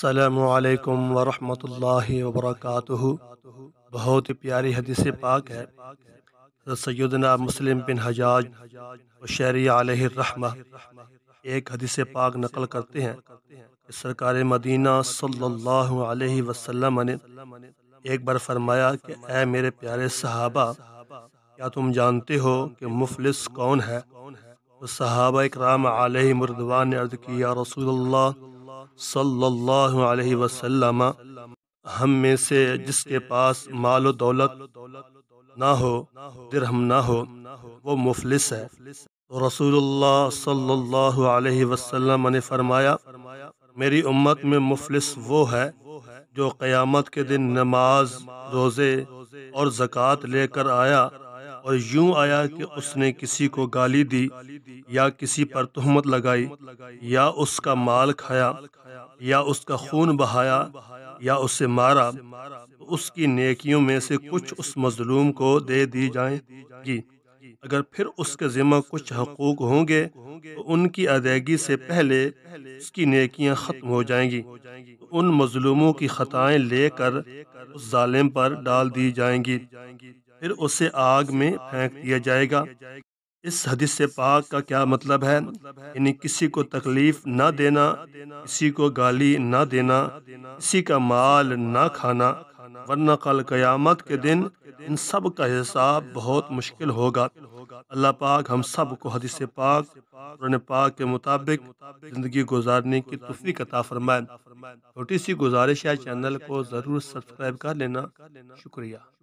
السلام علیکم ورحمۃ اللہ وبرکاتہ بہت پیاری حدیث پاک ہے سیدنا مسلم بن حجاج شہری علیہ الرحمہ ایک حدیث پاک نقل کرتے ہیں سرکار مدینہ صلی اللہ علیہ وسلم نے ایک بار فرمایا کہ اے میرے پیارے صحابہ کیا تم جانتے ہو کہ مفلس کون ہے صحابہ اکرام علیہ مردوان نے کیا رسول اللہ صلی اللہ علیہ وسلم ہم میں سے جس کے پاس مال و دولت نہ ہو درہم نہ ہو وہ مفلس ہے رسول اللہ صلی اللہ علیہ وسلم نے فرمایا میری امت میں مفلس وہ ہے جو قیامت کے دن نماز روزے روزے اور زکوٰۃ لے کر آیا اور یوں آیا کہ اس نے کسی کو گالی دی یا کسی پر تہمت لگائی یا اس کا مال کھایا یا اس کا خون بہایا یا اسے مارا تو اس کی نیکیوں میں سے کچھ اس مظلوم کو دے دی جائیں گی اگر پھر اس کے ذمہ کچھ حقوق ہوں گے تو ان کی ادائیگی سے پہلے اس کی نیکیاں ختم ہو جائیں گی ان مظلوموں کی خطائیں لے کر اس ظالم پر ڈال دی جائیں گی پھر اسے آگ میں پھینک دیا جائے گا اس حدیث سے پاک کا کیا مطلب ہے یعنی کسی کو تکلیف نہ دینا کسی کو گالی نہ دینا کسی کا مال نہ کھانا ورنہ کل قیامت کے دن ان سب کا حساب بہت مشکل ہوگا اللہ پاک ہم سب کو حدیث پاک قرآن پاک کے مطابق زندگی گزارنے کی عطا فرمائے چھوٹی سی گزارش ہے چینل کو ضرور سبسکرائب کر لینا شکریہ